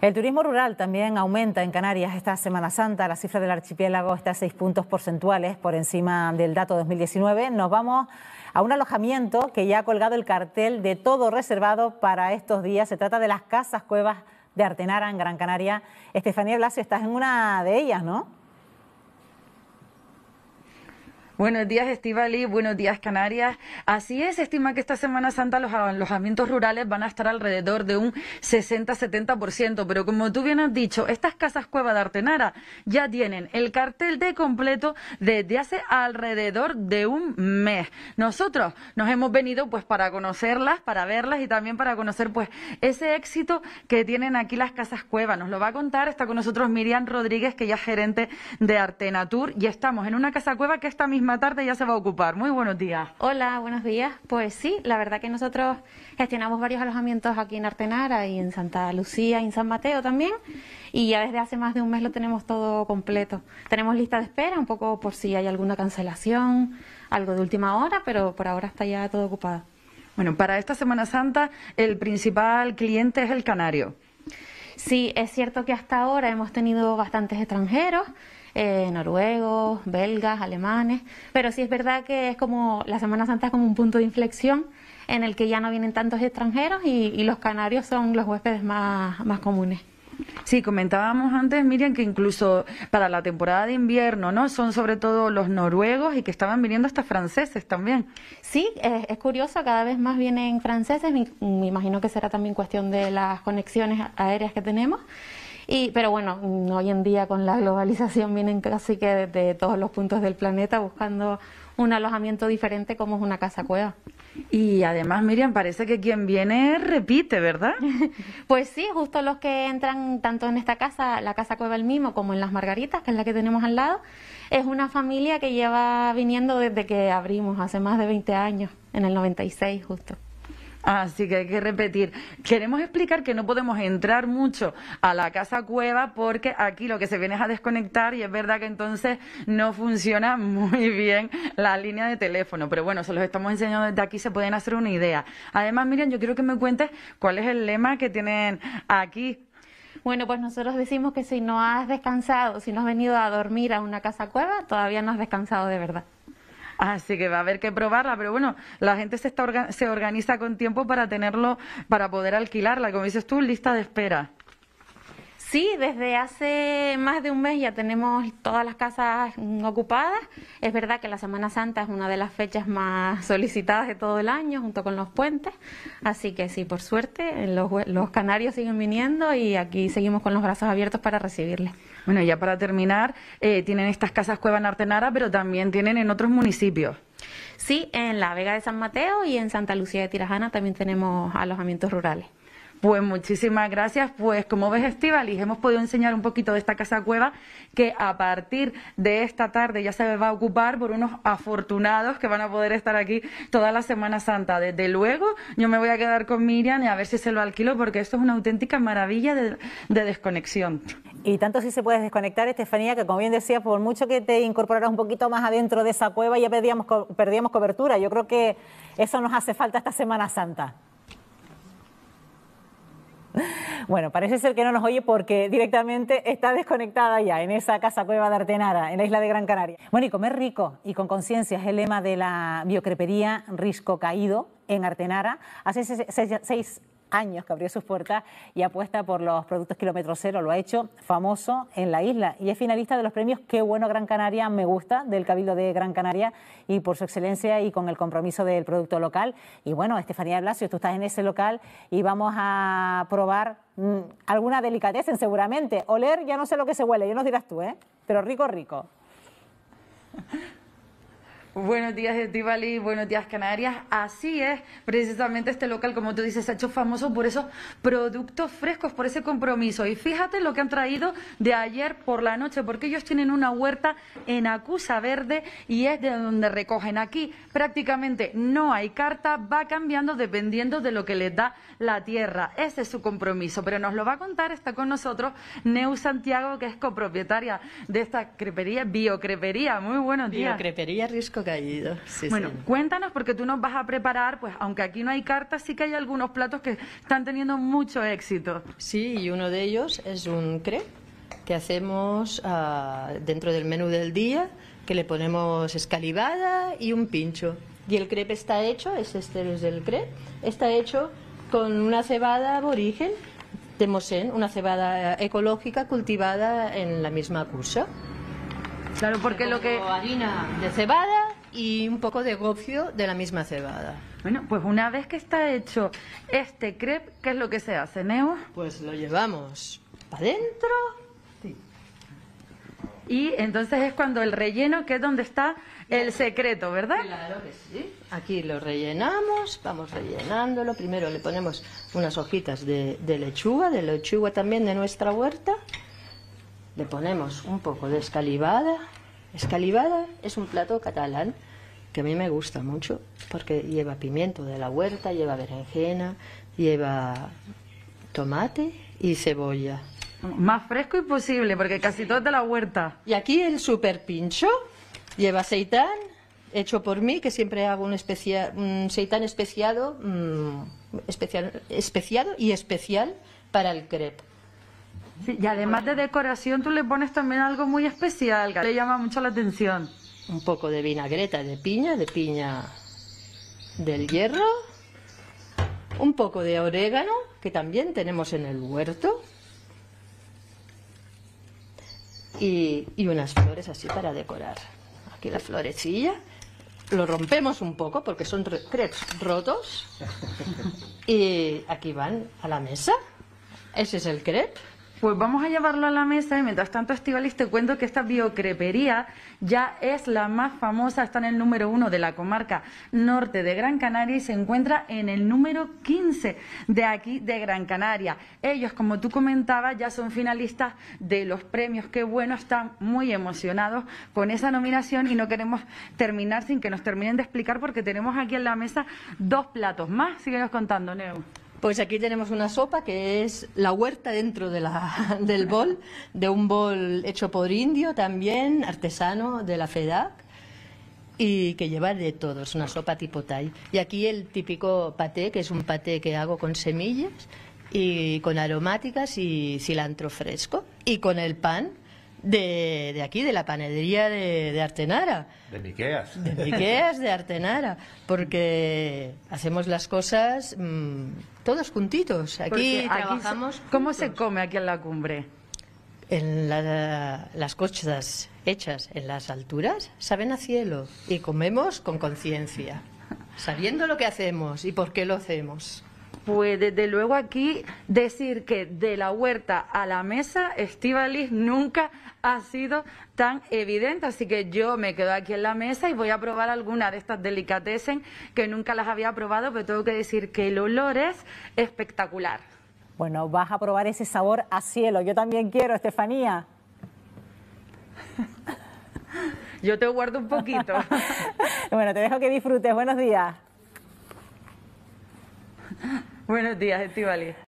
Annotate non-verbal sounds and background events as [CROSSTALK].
El turismo rural también aumenta en Canarias esta Semana Santa. La cifra del archipiélago está a seis puntos porcentuales por encima del dato 2019. Nos vamos a un alojamiento que ya ha colgado el cartel de todo reservado para estos días. Se trata de las casas cuevas de Artenara en Gran Canaria. Estefanía Blasio, estás en una de ellas, ¿no? Buenos días, Estivali. Buenos días, Canarias. Así es, estima que esta Semana Santa los alojamientos rurales van a estar alrededor de un 60-70%. Pero como tú bien has dicho, estas casas cueva de Artenara ya tienen el cartel de completo desde hace alrededor de un mes. Nosotros nos hemos venido pues para conocerlas, para verlas y también para conocer pues ese éxito que tienen aquí las casas cueva. Nos lo va a contar, está con nosotros Miriam Rodríguez, que ya es gerente de Artenatur, y estamos en una casa cueva que esta misma tarde ya se va a ocupar. Muy buenos días. Hola, buenos días. Pues sí, la verdad que nosotros gestionamos varios alojamientos aquí en Artenara y en Santa Lucía y en San Mateo también. Y ya desde hace más de un mes lo tenemos todo completo. Tenemos lista de espera, un poco por si hay alguna cancelación, algo de última hora, pero por ahora está ya todo ocupado. Bueno, para esta Semana Santa el principal cliente es el canario. Sí, es cierto que hasta ahora hemos tenido bastantes extranjeros, eh, noruegos, belgas, alemanes, pero sí es verdad que es como la Semana Santa es como un punto de inflexión en el que ya no vienen tantos extranjeros y, y los canarios son los huéspedes más, más comunes. Sí, comentábamos antes, Miriam, que incluso para la temporada de invierno, ¿no? Son sobre todo los noruegos y que estaban viniendo hasta franceses también. Sí, es, curioso, cada vez más vienen franceses, me, imagino que será también cuestión de las conexiones aéreas que tenemos. Y, pero bueno, hoy en día con la globalización vienen casi que desde todos los puntos del planeta buscando un alojamiento diferente como es una casa cueva. Y además, Miriam, parece que quien viene repite, ¿verdad? [LAUGHS] pues sí, justo los que entran tanto en esta casa, la Casa Cueva El mismo, como en Las Margaritas, que es la que tenemos al lado, es una familia que lleva viniendo desde que abrimos, hace más de 20 años, en el 96 justo. Así que hay que repetir. Queremos explicar que no podemos entrar mucho a la casa cueva porque aquí lo que se viene es a desconectar y es verdad que entonces no funciona [LAUGHS] muy bien la línea de teléfono. Pero bueno, se los estamos enseñando desde aquí, se pueden hacer una idea. Además, miren, yo quiero que me cuentes cuál es el lema que tienen aquí bueno, pues nosotros decimos que si no has descansado, si no has venido a dormir a una casa cueva, todavía no has descansado de verdad. Así que va a haber que probarla, pero bueno, la gente se, está se organiza con tiempo para tenerlo, para poder alquilarla, como dices tú, lista de espera. Sí, desde hace más de un mes ya tenemos todas las casas ocupadas. Es verdad que la Semana Santa es una de las fechas más solicitadas de todo el año, junto con los puentes. Así que sí, por suerte, los, los canarios siguen viniendo y aquí seguimos con los brazos abiertos para recibirles. Bueno, ya para terminar, eh, tienen estas casas cueva en Artenara, pero también tienen en otros municipios. Sí, en la Vega de San Mateo y en Santa Lucía de Tirajana también tenemos alojamientos rurales. Pues muchísimas gracias. Pues como ves, Estivalis, hemos podido enseñar un poquito de esta casa cueva que a partir de esta tarde ya se va a ocupar por unos afortunados que van a poder estar aquí toda la Semana Santa. Desde luego, yo me voy a quedar con Miriam y a ver si se lo alquilo porque esto es una auténtica maravilla de desconexión. Y tanto si se puede desconectar, Estefanía, que como bien decías, por mucho que te incorporaras un poquito más adentro de esa cueva, ya perdíamos, perdíamos cobertura. Yo creo que eso nos hace falta esta Semana Santa. [LAUGHS] Bueno, parece ser que no nos oye porque directamente está desconectada ya en esa casa cueva de Artenara, en la isla de Gran Canaria. Bueno, y comer rico y con conciencia es el lema de la biocrepería Risco Caído en Artenara. Hace seis años que abrió sus puertas y apuesta por los productos kilómetro cero. Lo ha hecho famoso en la isla y es finalista de los premios Qué bueno Gran Canaria, me gusta, del Cabildo de Gran Canaria y por su excelencia y con el compromiso del producto local. Y bueno, Estefanía Blasio, tú estás en ese local y vamos a probar mm, alguna delicadeza seguramente. Oler, ya no sé lo que se huele, ya nos dirás tú, ¿eh? Pero rico, rico. [LAUGHS] Buenos días, Estivali. Buenos días, Canarias. Así es, precisamente este local, como tú dices, se ha hecho famoso por esos productos frescos, por ese compromiso. Y fíjate lo que han traído de ayer por la noche, porque ellos tienen una huerta en Acusa Verde y es de donde recogen aquí. Prácticamente no hay carta, va cambiando dependiendo de lo que les da la tierra. Ese es su compromiso. Pero nos lo va a contar, está con nosotros Neu Santiago, que es copropietaria de esta crepería, biocrepería. Muy buenos días. Biocrepería Risco caído. Sí, bueno, cuéntanos porque tú nos vas a preparar, pues aunque aquí no hay cartas, sí que hay algunos platos que están teniendo mucho éxito. Sí, y uno de ellos es un crepe que hacemos ah, dentro del menú del día, que le ponemos escalivada y un pincho. Y el crepe está hecho, es este es el crepe, está hecho con una cebada aborigen de Mosén, una cebada ecológica cultivada en la misma cursa. Claro, porque lo que... Harina de cebada, y un poco de gofio de la misma cebada. Bueno, pues una vez que está hecho este crepe, ¿qué es lo que se hace, Neo? Pues lo llevamos para adentro. Y entonces es cuando el relleno, que es donde está el secreto, ¿verdad? Claro que sí. Aquí lo rellenamos, vamos rellenándolo. Primero le ponemos unas hojitas de, de lechuga, de lechuga también de nuestra huerta. Le ponemos un poco de escalivada, Escalivada es un plato catalán que a mí me gusta mucho porque lleva pimiento de la huerta, lleva berenjena, lleva tomate y cebolla. Más fresco imposible porque casi todo es de la huerta. Y aquí el super pincho lleva aceitán hecho por mí que siempre hago un, especia, especiado, mm, especial, y especial para el crepe y además de decoración tú le pones también algo muy especial, que le llama mucho la atención. Un poco de vinagreta de piña, de piña del hierro, un poco de orégano, que también tenemos en el huerto, y, y unas flores así para decorar. Aquí la florecilla lo rompemos un poco porque son crepes rotos [LAUGHS] y aquí van a la mesa. Ese es el crepe. Pues vamos a llevarlo a la mesa y mientras tanto, Estivalis, te cuento que esta biocrepería ya es la más famosa, está en el número uno de la comarca norte de Gran Canaria y se encuentra en el número 15 de aquí de Gran Canaria. Ellos, como tú comentabas, ya son finalistas de los premios. Qué bueno, están muy emocionados con esa nominación y no queremos terminar sin que nos terminen de explicar porque tenemos aquí en la mesa dos platos más. Síguenos contando, Neu. Pues aquí tenemos una sopa que es la huerta dentro [LAUGHS] del bol, de un bol hecho por indio también, artesano de la FEDAC, y que lleva de todo, es una sopa tipo Thai. Y aquí el típico paté, que es un paté que hago con semillas y con aromáticas y cilantro fresco, y con el pan, de, de, aquí, de la panadería de, de Artenara. De Miqueas. De Miqueas, de Artenara. Porque hacemos las cosas mm, todos juntitos. Aquí trabajamos. ¿Cómo se come aquí en la cumbre? En las cosas hechas en las alturas saben a cielo y comemos con conciencia, sabiendo lo que hacemos y por qué lo hacemos pues desde luego aquí decir que de la huerta a la mesa, Estivalis nunca ha sido tan evidente. Así que yo me quedo aquí en la mesa y voy a probar alguna de estas delicatessen que nunca las había probado, pero tengo que decir que el olor es espectacular. Bueno, vas a probar ese sabor a cielo. Yo también quiero, Estefanía. Yo te guardo un poquito. [LAUGHS] bueno, te dejo que disfrutes. Buenos días. Buenos días, Estivali.